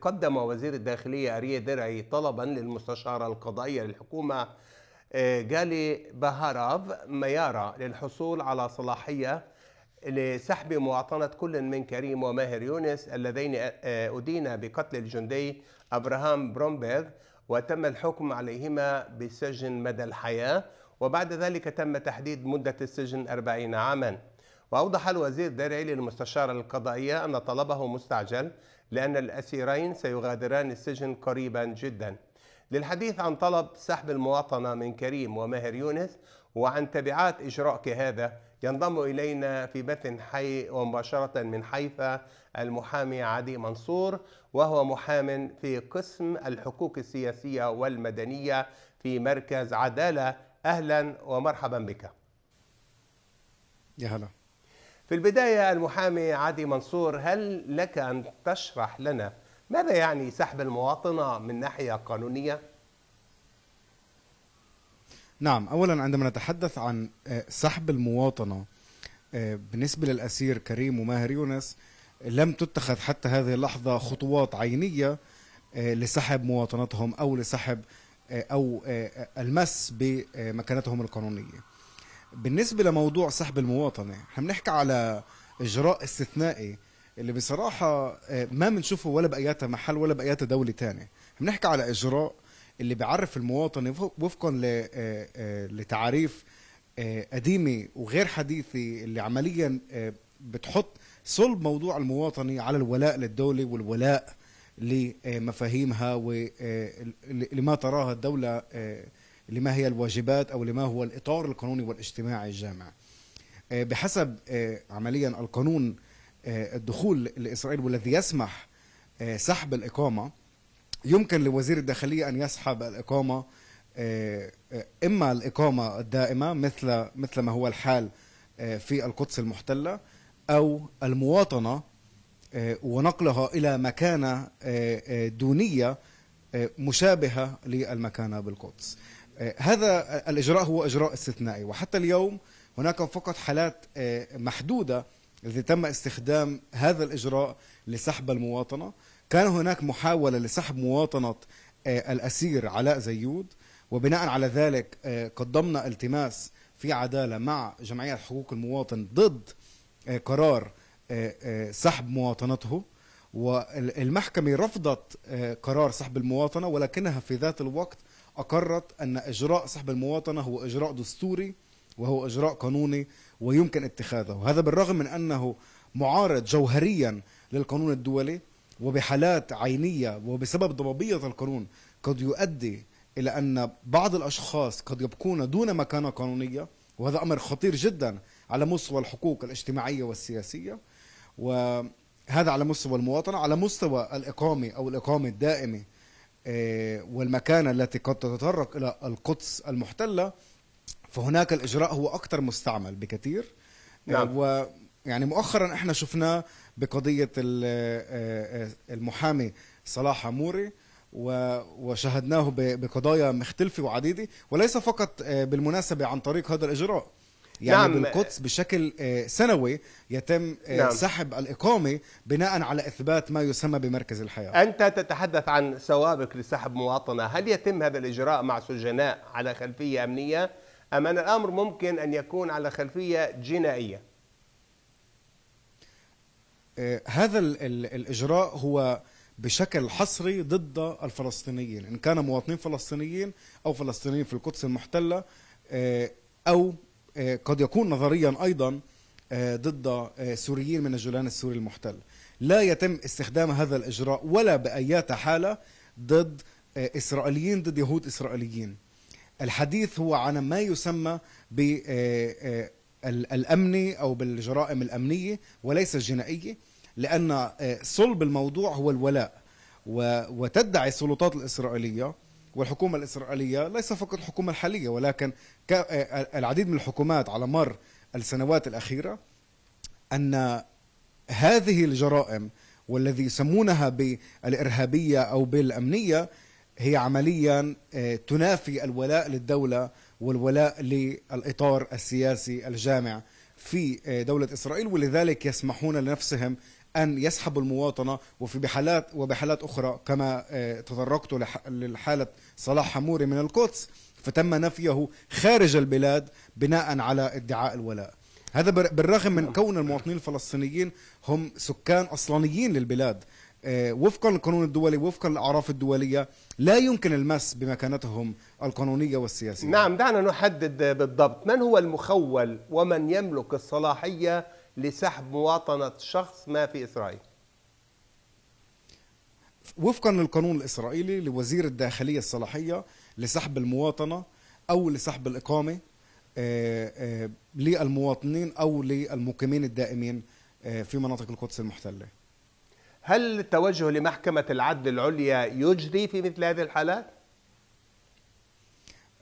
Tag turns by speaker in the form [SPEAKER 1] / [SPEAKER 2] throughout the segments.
[SPEAKER 1] قدم وزير الداخلية أريه درعي طلبا للمستشارة القضائية للحكومة آه، جالي بهاراف ميارا للحصول على صلاحية لسحب مواطنة كل من كريم وماهر يونس اللذين آه، أدين بقتل الجندي أبراهام برومبيغ وتم الحكم عليهما بالسجن مدى الحياة وبعد ذلك تم تحديد مدة السجن أربعين عاماً وأوضح الوزير الدرعي للمستشارة القضائية أن طلبه مستعجل لأن الأسيرين سيغادران السجن قريبا جدا للحديث عن طلب سحب المواطنة من كريم وماهر يونس وعن تبعات إجراء كهذا ينضم إلينا في بث حي ومباشرة من حيفا المحامي عدي منصور وهو محام في قسم الحقوق السياسية والمدنية في مركز عدالة أهلا ومرحبا بك يا هلا في البداية المحامي عادي منصور هل لك أن تشرح لنا ماذا يعني سحب المواطنة من ناحية قانونية؟
[SPEAKER 2] نعم أولا عندما نتحدث عن آه، سحب المواطنة آه، بالنسبة للأسير كريم وماهر يونس لم تتخذ حتى هذه اللحظة خطوات عينية آه، لسحب مواطنتهم أو لسحب أو المس بمكانتهم القانونية بالنسبه لموضوع سحب المواطنه احنا بنحكي على اجراء استثنائي اللي بصراحه آه، ما بنشوفه ولا باياتها محل ولا باياتها دوله تانية بنحكي على اجراء اللي بيعرف المواطن وفقا آه، آه، لتعاريف قديمه وغير حديثه اللي عمليا بتحط صلب موضوع المواطنه على الولاء للدوله والولاء لمفاهيمها ولما تراها الدوله لما هي الواجبات أو لما هو الإطار القانوني والاجتماعي الجامع آه، بحسب آه، عمليا القانون آه، الدخول لإسرائيل والذي يسمح سحب الإقامة يمكن لوزير الداخلية أن يسحب الإقامة إما الإقامة الدائمة مثل مثل ما هو الحال في القدس المحتلة أو المواطنة ونقلها إلى مكانة دونية مشابهة للمكانة بالقدس آه، هذا الإجراء هو إجراء استثنائي وحتى اليوم هناك فقط حالات آه، محدودة التي تم استخدام هذا الإجراء لسحب المواطنة كان هناك محاولة لسحب مواطنة آه، الأسير علاء زيود وبناء على ذلك قدمنا التماس في عدالة مع جمعية حقوق المواطن ضد قرار سحب مواطنته والمحكمة رفضت قرار سحب المواطنة ولكنها في ذات الوقت أقرت أن إجراء سحب المواطنة هو إجراء دستوري وهو إجراء قانوني ويمكن اتخاذه هذا بالرغم من أنه معارض جوهريا للقانون الدولي وبحالات عينية وبسبب ضبابية القانون قد يؤدي إلى أن بعض الأشخاص قد يبقون دون مكانة قانونية وهذا أمر خطير جدا على مستوى الحقوق الاجتماعية والسياسية وهذا على مستوى المواطنة على مستوى الإقامة أو الإقامة الدائمة آه، والمكانة التي قد تتطرق إلى القدس المحتلة فهناك الإجراء هو أكثر مستعمل بكثير نعم. ويعني مؤخرا احنا شفناه بقضية آه، آه، المحامي صلاح عموري وشاهدناه بقضايا مختلفة وعديدة وليس فقط بالمناسبة عن طريق هذا الإجراء
[SPEAKER 1] يعني نعم. بالقدس
[SPEAKER 2] بشكل آه، سنوي يتم آه، نعم. سحب الإقامة بناء على إثبات ما يسمى بمركز الحياة
[SPEAKER 1] أنت تتحدث عن سوابق لسحب مواطنة هل يتم هذا الإجراء مع سجناء على خلفية أمنية أم أن الأمر ممكن أن يكون على خلفية جنائية
[SPEAKER 2] آه، هذا الإجراء هو بشكل حصري ضد الفلسطينيين إن كان مواطنين فلسطينيين أو فلسطينيين في القدس المحتلة أو آه، قد يكون نظريا أيضا آه، ضد آه، سوريين من الجولان السوري المحتل لا يتم استخدام هذا الإجراء ولا بأيات حالة ضد إسرائيليين ضد يهود إسرائيليين الحديث هو عن ما يسمى بالأمني أو بالجرائم الأمنية وليس الجنائية لأن صلب الموضوع هو الولاء وتدعي السلطات الإسرائيلية والحكومة الإسرائيلية ليس فقط الحكومة الحالية ولكن آه، العديد من الحكومات على مر السنوات الأخيرة أن هذه الجرائم والذي يسمونها بالإرهابية أو بالأمنية هي عمليا آه، تنافي الولاء للدولة والولاء للإطار السياسي الجامع في آه، دولة إسرائيل ولذلك يسمحون لنفسهم أن يسحبوا المواطنة وفي بحالات وبحالات أخرى كما آه، تطرقت لحالة صلاح حموري من القدس فتم نفيه خارج البلاد بناء على ادعاء الولاء هذا بالرغم من كون المواطنين الفلسطينيين هم سكان أصلانيين للبلاد آه، وفقا للقانون الدولي وفقا للاعراف الدوليه لا يمكن المس بمكانتهم القانونيه والسياسيه. نعم
[SPEAKER 1] دعنا نحدد بالضبط من هو المخول ومن يملك الصلاحيه لسحب مواطنه شخص ما في اسرائيل.
[SPEAKER 2] وفقا للقانون الاسرائيلي لوزير الداخليه الصلاحيه لسحب المواطنه او لسحب الاقامه آه، آه، للمواطنين او للمقيمين الدائمين في مناطق القدس المحتله. هل التوجه لمحكمة العدل
[SPEAKER 1] العليا يجدي في مثل هذه الحالات؟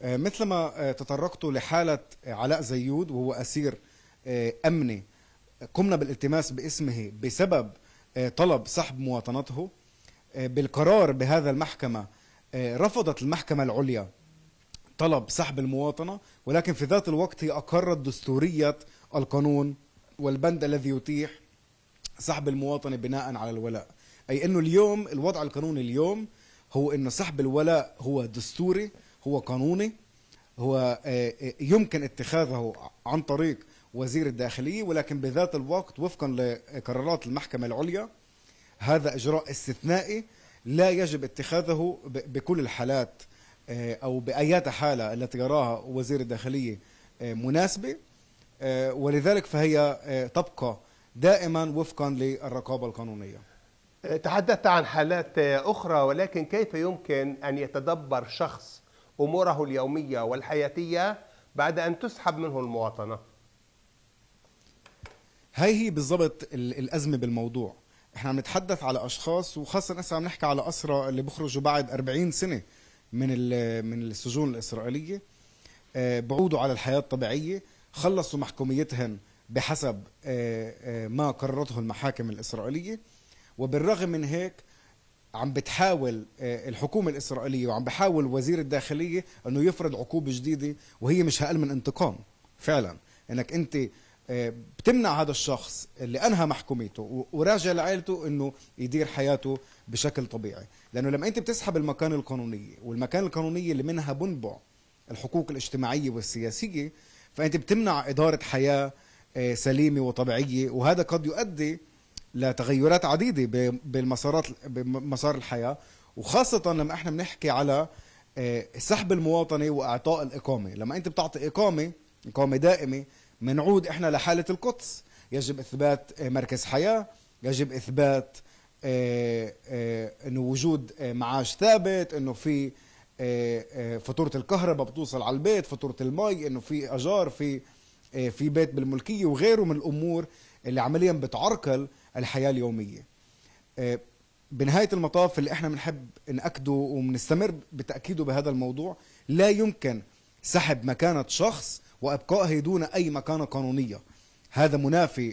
[SPEAKER 2] آه، مثل ما آه، تطرقت لحالة آه، علاء زيود وهو أسير أمني قمنا بالالتماس باسمه بسبب طلب سحب مواطنته بالقرار بهذا المحكمة رفضت المحكمة العليا طلب سحب المواطنة ولكن في ذات الوقت هي أقرت دستورية القانون والبند الذي يتيح سحب المواطنه بناء على الولاء اي انه اليوم الوضع القانوني اليوم هو انه سحب الولاء هو دستوري هو قانوني هو آه، آه، يمكن اتخاذه عن طريق وزير الداخليه ولكن بذات الوقت وفقا لقرارات المحكمه العليا هذا اجراء استثنائي لا يجب اتخاذه بكل الحالات آه، او بايات حاله التي يراها وزير الداخليه مناسبه ولذلك فهي تبقى دائما وفقا للرقابه القانونيه تحدثت عن حالات
[SPEAKER 1] اخرى ولكن كيف يمكن ان يتدبر شخص اموره اليوميه والحياتيه بعد ان تسحب منه المواطنه
[SPEAKER 2] هاي هي بالضبط الازمه بالموضوع احنا عم نتحدث على اشخاص وخاصه هسه عم نحكي على اسرى اللي بخرجوا بعد 40 سنه من من السجون الاسرائيليه آه، بعودوا على الحياه الطبيعيه خلصوا محكوميتهم بحسب آه، آه، ما قررته المحاكم الإسرائيلية وبالرغم من هيك عم بتحاول آه، الحكومة الإسرائيلية وعم بحاول وزير الداخلية أنه يفرض عقوبة جديدة وهي مش أقل من انتقام فعلا أنك أنت بتمنع هذا الشخص اللي أنهى محكوميته وراجع لعائلته أنه يدير حياته بشكل طبيعي لأنه لما أنت بتسحب المكان القانونية والمكان القانونية اللي منها بنبع الحقوق الاجتماعية والسياسية فأنت بتمنع إدارة حياة آه، سليمه وطبيعيه وهذا قد يؤدي لتغيرات عديده بالمسارات بمسار الحياه وخاصه لما احنا بنحكي على آه، سحب المواطنه واعطاء الاقامه لما انت بتعطي اقامه اقامه دائمه منعود احنا لحاله القدس يجب اثبات آه، مركز حياه يجب اثبات انه وجود معاش ثابت انه في فاتوره الكهرباء بتوصل على البيت فاتوره المي انه في اجار في آه، في بيت بالملكيه وغيره من الامور اللي عمليا بتعرقل الحياه اليوميه آه، بنهايه المطاف اللي احنا بنحب ناكده وبنستمر بتاكيده بهذا الموضوع لا يمكن سحب مكانه شخص وابقائه دون اي مكانه قانونيه هذا منافي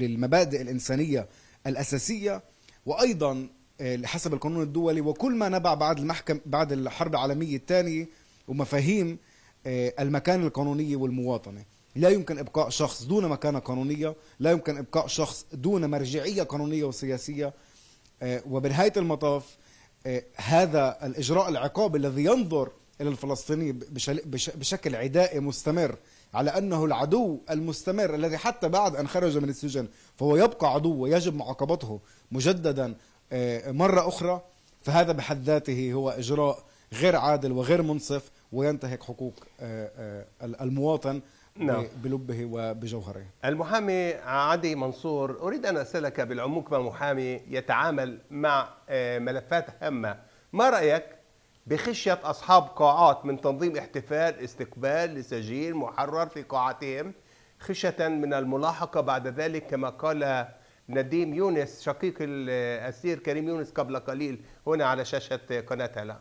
[SPEAKER 2] للمبادئ الانسانيه الاساسيه وايضا آه، حسب القانون الدولي وكل ما نبع بعد المحكم بعد الحرب العالميه الثانيه ومفاهيم المكان القانونيه والمواطنه لا يمكن ابقاء شخص دون مكانه قانونيه، لا يمكن ابقاء شخص دون مرجعيه قانونيه وسياسيه آه، وبنهايه المطاف آه، هذا الاجراء العقابي الذي ينظر الى الفلسطيني بشكل عدائي مستمر على انه العدو المستمر الذي حتى بعد ان خرج من السجن فهو يبقى عدو ويجب معاقبته مجددا آه، مره اخرى فهذا بحد ذاته هو اجراء غير عادل وغير منصف وينتهك حقوق المواطن نعم. بلبه وبجوهره
[SPEAKER 1] المحامي عدي منصور أريد أن أسألك بالعموم كمحامي يتعامل مع آه، ملفات هامة ما رأيك بخشية أصحاب قاعات من تنظيم احتفال استقبال لسجين محرر في قاعتهم خشية من الملاحقة بعد ذلك كما قال نديم يونس شقيق الأسير آه، كريم يونس قبل قليل هنا على شاشة قناة هلا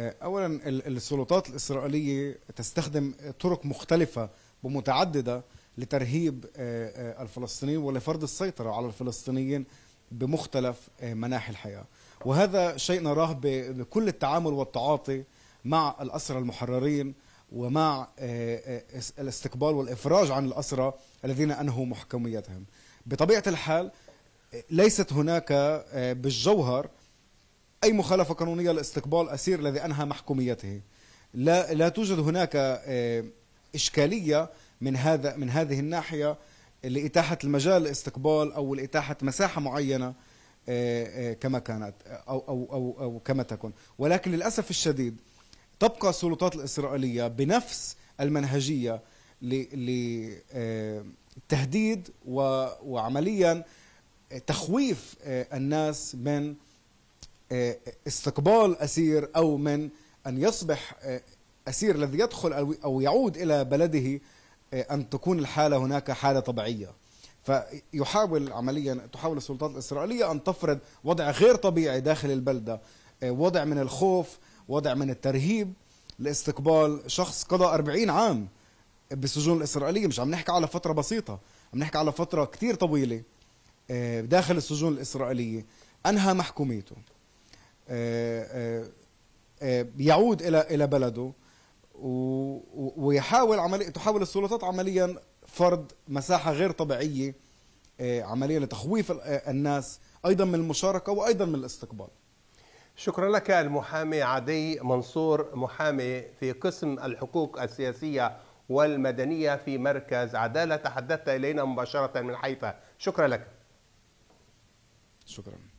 [SPEAKER 2] آه، اولا السلطات الاسرائيليه تستخدم طرق مختلفه ومتعدده لترهيب آه، آه، الفلسطينيين ولفرض السيطره على الفلسطينيين بمختلف مناحي الحياه وهذا شيء نراه بكل التعامل والتعاطي مع الاسرى المحررين ومع الاستقبال والافراج عن الاسرى الذين انهوا محكوميتهم بطبيعه الحال ليست هناك بالجوهر أي مخالفة قانونية لاستقبال أسير الذي أنهى محكوميته لا, لا توجد هناك آه، إشكالية من هذا من هذه الناحية لإتاحة المجال لاستقبال أو لإتاحة مساحة معينة آه، آه، كما كانت أو, أو, أو, أو كما تكن ولكن للأسف الشديد تبقى السلطات الإسرائيلية بنفس المنهجية لتهديد وعمليا تخويف الناس من استقبال اسير او من ان يصبح اسير الذي يدخل او يعود الى بلده آه، ان تكون الحاله هناك حاله طبيعيه فيحاول عمليا تحاول السلطات الاسرائيليه ان تفرض وضع غير طبيعي داخل البلده آه، وضع من الخوف وضع من الترهيب لاستقبال شخص قضى 40 عام بالسجون الاسرائيليه مش عم نحكي على فتره بسيطه عم نحكي على فتره كتير طويله آه، داخل السجون الاسرائيليه انهى محكوميته آه، آه، آه، يعود الى الى بلده ويحاول عملية تحاول السلطات عمليا فرض مساحة غير طبيعية عمليا لتخويف الناس أيضا من المشاركة وأيضا من الاستقبال شكرا لك المحامي عدي منصور
[SPEAKER 1] محامي في قسم الحقوق السياسية والمدنية في مركز عدالة تحدثت إلينا مباشرة من حيفا شكرا لك
[SPEAKER 2] شكرا